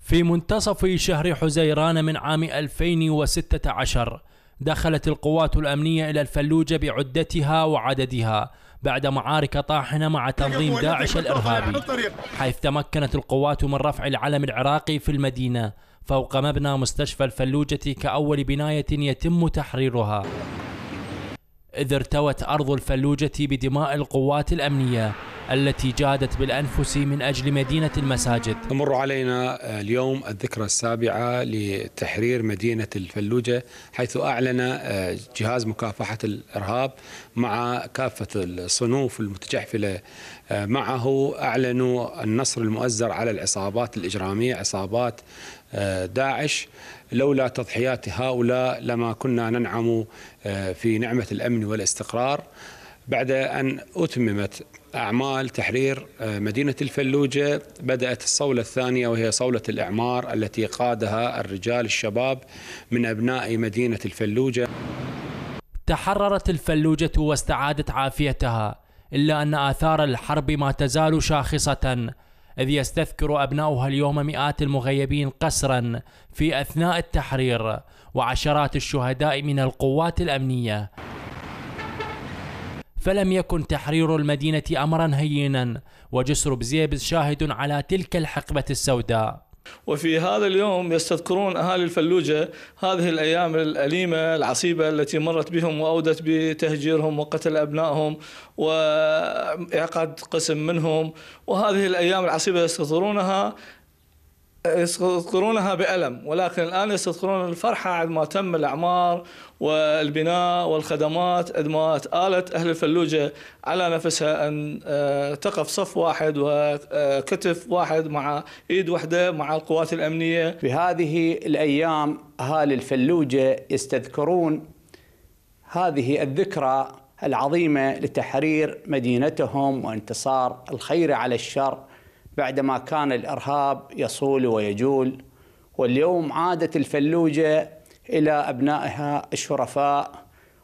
في منتصف شهر حزيران من عام 2016 دخلت القوات الأمنية إلى الفلوجة بعدتها وعددها بعد معارك طاحنة مع تنظيم داعش الإرهابي حيث تمكنت القوات من رفع العلم العراقي في المدينة فوق مبنى مستشفى الفلوجة كأول بناية يتم تحريرها إذ ارتوت أرض الفلوجة بدماء القوات الأمنية التي جادت بالأنفس من أجل مدينة المساجد تمر علينا اليوم الذكرى السابعة لتحرير مدينة الفلوجة حيث أعلن آه، جهاز مكافحة الإرهاب مع كافة الصنوف المتجحفلة آه، معه أعلنوا النصر المؤزر على العصابات الإجرامية عصابات آه، داعش لولا تضحيات هؤلاء لما كنا ننعم في نعمة الأمن والاستقرار بعد أن أتممت أعمال تحرير آه، مدينة الفلوجة بدأت الصولة الثانية وهي صولة الإعمار التي قادها الرجال الشباب من أبناء مدينة الفلوجة تحررت الفلوجة واستعادت عافيتها إلا أن آثار الحرب ما تزال شاخصة إذ يستذكر أبناؤها اليوم مئات المغيبين قسرا في أثناء التحرير وعشرات الشهداء من القوات الأمنية فلم يكن تحرير المدينة أمرا هينا وجسر بزيبز شاهد على تلك الحقبة السوداء وفي هذا اليوم يستذكرون أهالي الفلوجة هذه الأيام الأليمة العصيبة التي مرت بهم وأودت بتهجيرهم وقتل أبنائهم وإعقاد قسم منهم وهذه الأيام العصيبة يستذكرونها يذكرونها بألم ولكن الآن يستذكرون الفرحة عندما تم الأعمار والبناء والخدمات عندما آلت أهل الفلوجة على نفسها أن آه، تقف صف واحد وكتف واحد مع إيد واحدة مع القوات الأمنية في هذه الأيام أهالي الفلوجة يستذكرون هذه الذكرى العظيمة لتحرير مدينتهم وانتصار الخير على الشر بعدما كان الارهاب يصول ويجول واليوم عادت الفلوجه الى ابنائها الشرفاء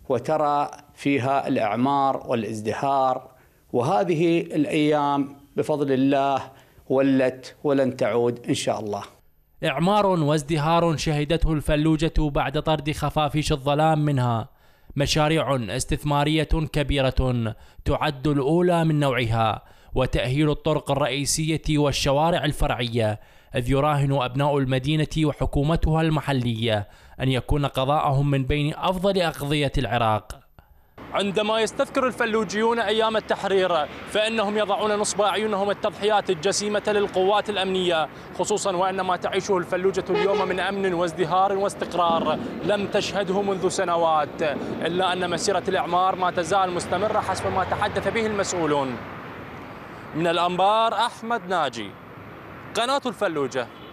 وترى فيها الاعمار والازدهار وهذه الايام بفضل الله ولت ولن تعود ان شاء الله. اعمار وازدهار شهدته الفلوجه بعد طرد خفافيش الظلام منها. مشاريع استثماريه كبيره تعد الاولى من نوعها وتأهيل الطرق الرئيسية والشوارع الفرعية إذ يراهن أبناء المدينة وحكومتها المحلية أن يكون قضاءهم من بين أفضل أقضية العراق عندما يستذكر الفلوجيون أيام التحرير فإنهم يضعون نصب أعينهم التضحيات الجسيمة للقوات الأمنية خصوصا وأن ما تعيشه الفلوجة اليوم من أمن وازدهار واستقرار لم تشهده منذ سنوات إلا أن مسيرة الإعمار ما تزال مستمرة حسب ما تحدث به المسؤولون من الأنبار أحمد ناجي قناة الفلوجة